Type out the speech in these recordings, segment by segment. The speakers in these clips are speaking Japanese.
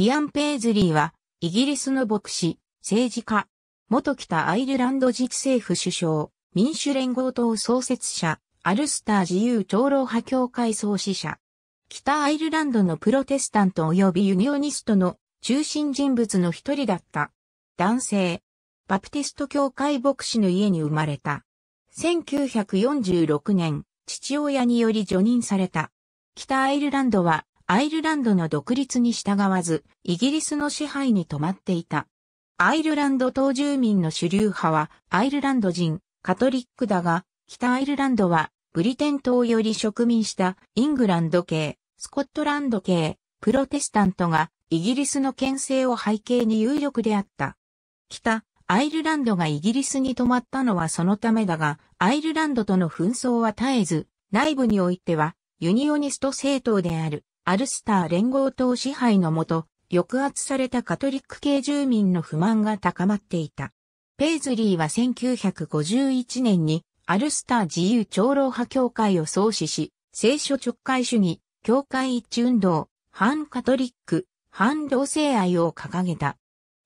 イアン・ペイズリーは、イギリスの牧師、政治家、元北アイルランド自治政府首相、民主連合党創設者、アルスター自由長老派協会創始者、北アイルランドのプロテスタント及びユニオニストの中心人物の一人だった。男性、バプテスト教会牧師の家に生まれた。1946年、父親により除任された。北アイルランドはアイルランドの独立に従わず、イギリスの支配に止まっていた。アイルランド島住民の主流派は、アイルランド人、カトリックだが、北アイルランドは、ブリテン島より植民したイングランド系、スコットランド系、プロテスタントが、イギリスの牽制を背景に有力であった。北、アイルランドがイギリスに止まったのはそのためだが、アイルランドとの紛争は絶えず、内部においては、ユニオニスト政党である、アルスター連合党支配のもと、抑圧されたカトリック系住民の不満が高まっていた。ペイズリーは1951年にアルスター自由長老派協会を創始し、聖書直会主義、教会一致運動、反カトリック、反同性愛を掲げた。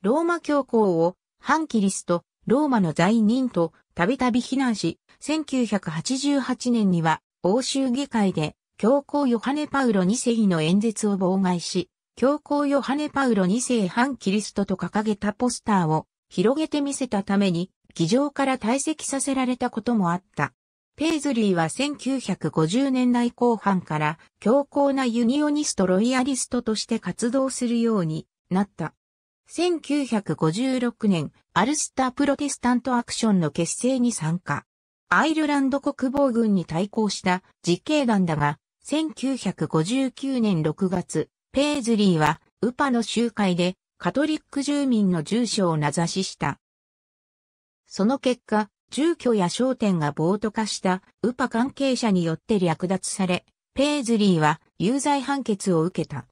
ローマ教皇を反キリスト、ローマの罪人とたびたび非難し、1988年には欧州議会で教皇ヨハネ・パウロ2世の演説を妨害し、教皇ヨハネ・パウロ2世反キリストと掲げたポスターを広げて見せたために、議場から退席させられたこともあった。ペイズリーは1950年代後半から強硬なユニオニスト・ロイヤリストとして活動するようになった。1956年、アルスター・プロテスタント・アクションの結成に参加。アイルランド国防軍に対抗した実刑団だが、1959年6月、ペーズリーは、ウパの集会で、カトリック住民の住所を名指しした。その結果、住居や商店が暴徒化したウパ関係者によって略奪され、ペーズリーは有罪判決を受けた。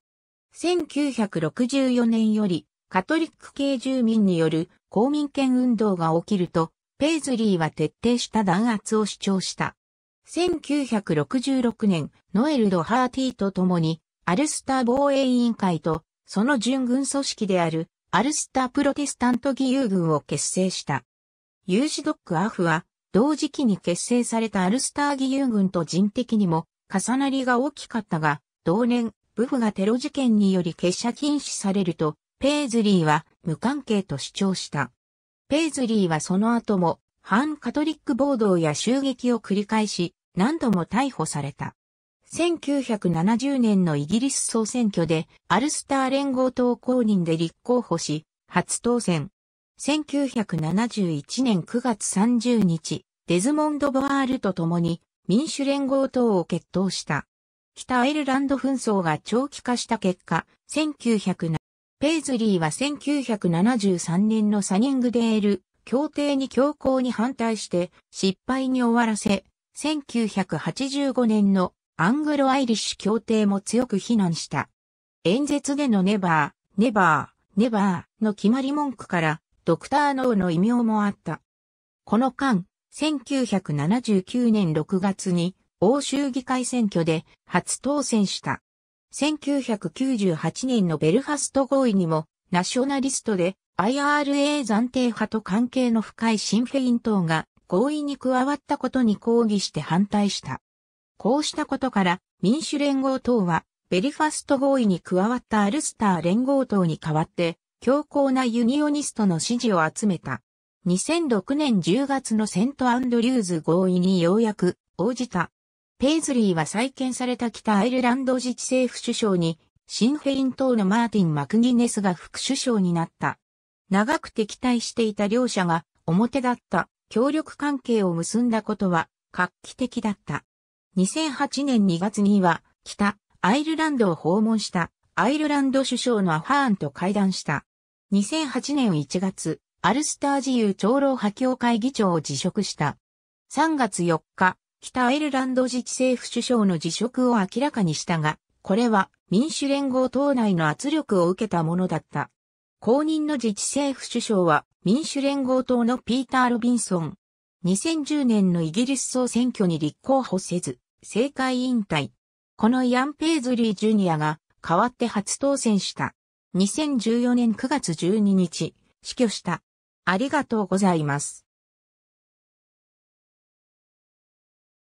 1964年よりカトリック系住民による公民権運動が起きると、ペイズリーは徹底した弾圧を主張した。1966年、ノエル・ド・ハーティーと共に、アルスター防衛委員会と、その準軍組織である、アルスタープロテスタント義勇軍を結成した。ユージドック・アフは、同時期に結成されたアルスター義勇軍と人的にも、重なりが大きかったが、同年、ブフがテロ事件により結社禁止されると、ペイズリーは無関係と主張した。ペイズリーはその後も、反カトリック暴動や襲撃を繰り返し、何度も逮捕された。1970年のイギリス総選挙でアルスター連合党公認で立候補し、初当選。1971年9月30日、デズモンド・ボワールと共に民主連合党を決闘した。北アイルランド紛争が長期化した結果、1907ペイズリーは1973年のサニングデール協定に強行に反対して失敗に終わらせ、1985年のアングロアイリッシュ協定も強く非難した。演説でのネバー、ネバー、ネバーの決まり文句からドクター・ノーの異名もあった。この間、1979年6月に欧州議会選挙で初当選した。1998年のベルファスト合意にもナショナリストで IRA 暫定派と関係の深いシンフェイン党が合意に加わったことに抗議して反対した。こうしたことから民主連合党はベリファスト合意に加わったアルスター連合党に代わって強硬なユニオニストの支持を集めた。2006年10月のセントアンドリューズ合意にようやく応じた。ペイズリーは再建された北アイルランド自治政府首相にシンフェイン党のマーティン・マクギネスが副首相になった。長く敵対していた両者が表だった協力関係を結んだことは画期的だった。2008年2月には北アイルランドを訪問したアイルランド首相のアファーンと会談した。2008年1月、アルスター自由長老派協会議長を辞職した。3月4日、北アイルランド自治政府首相の辞職を明らかにしたが、これは民主連合党内の圧力を受けたものだった。後任の自治政府首相は民主連合党のピーター・ロビンソン。2010年のイギリス総選挙に立候補せず、政界引退。このイアン・ペイズリー・ジュニアが代わって初当選した。2014年9月12日、死去した。ありがとうございます。